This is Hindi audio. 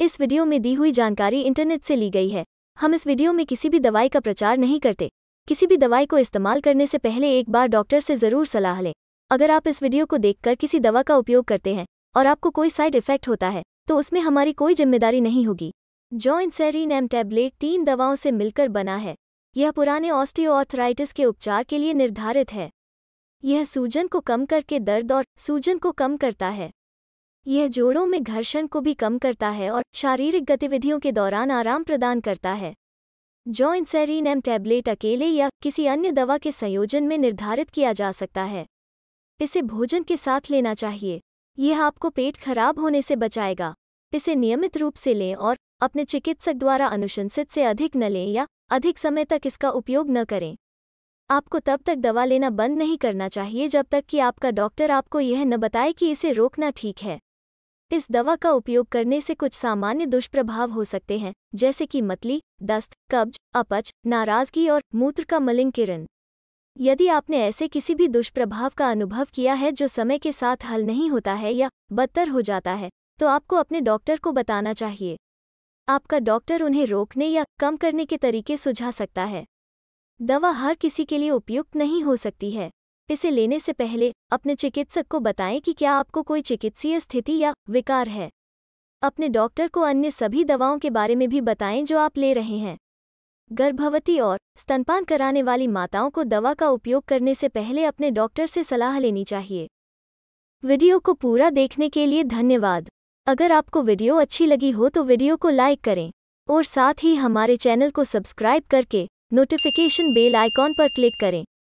इस वीडियो में दी हुई जानकारी इंटरनेट से ली गई है हम इस वीडियो में किसी भी दवाई का प्रचार नहीं करते किसी भी दवाई को इस्तेमाल करने से पहले एक बार डॉक्टर से ज़रूर सलाह लें अगर आप इस वीडियो को देखकर किसी दवा का उपयोग करते हैं और आपको कोई साइड इफेक्ट होता है तो उसमें हमारी कोई जिम्मेदारी नहीं होगी जॉइंट सेरीन एम टैबलेट तीन दवाओं से मिलकर बना है यह पुराने ऑस्टियोऑर्थराइटिस के उपचार के लिए निर्धारित है यह सूजन को कम करके दर्द और सूजन को कम करता है यह जोड़ों में घर्षण को भी कम करता है और शारीरिक गतिविधियों के दौरान आराम प्रदान करता है जॉइंट सेरीन एम टैबलेट अकेले या किसी अन्य दवा के संयोजन में निर्धारित किया जा सकता है इसे भोजन के साथ लेना चाहिए यह आपको पेट खराब होने से बचाएगा इसे नियमित रूप से लें और अपने चिकित्सक द्वारा अनुशंसित से अधिक न लें या अधिक समय तक इसका उपयोग न करें आपको तब तक दवा लेना बंद नहीं करना चाहिए जब तक कि आपका डॉक्टर आपको यह न बताए कि इसे रोकना ठीक है इस दवा का उपयोग करने से कुछ सामान्य दुष्प्रभाव हो सकते हैं जैसे कि मतली दस्त कब्ज अपच नाराजगी और मूत्र का मलिन किरण यदि आपने ऐसे किसी भी दुष्प्रभाव का अनुभव किया है जो समय के साथ हल नहीं होता है या बदतर हो जाता है तो आपको अपने डॉक्टर को बताना चाहिए आपका डॉक्टर उन्हें रोकने या कम करने के तरीके सुझा सकता है दवा हर किसी के लिए उपयुक्त नहीं हो सकती है इसे लेने से पहले अपने चिकित्सक को बताएं कि क्या आपको कोई चिकित्सीय स्थिति या विकार है अपने डॉक्टर को अन्य सभी दवाओं के बारे में भी बताएं जो आप ले रहे हैं गर्भवती और स्तनपान कराने वाली माताओं को दवा का उपयोग करने से पहले अपने डॉक्टर से सलाह लेनी चाहिए वीडियो को पूरा देखने के लिए धन्यवाद अगर आपको वीडियो अच्छी लगी हो तो वीडियो को लाइक करें और साथ ही हमारे चैनल को सब्सक्राइब करके नोटिफिकेशन बेल आइकॉन पर क्लिक करें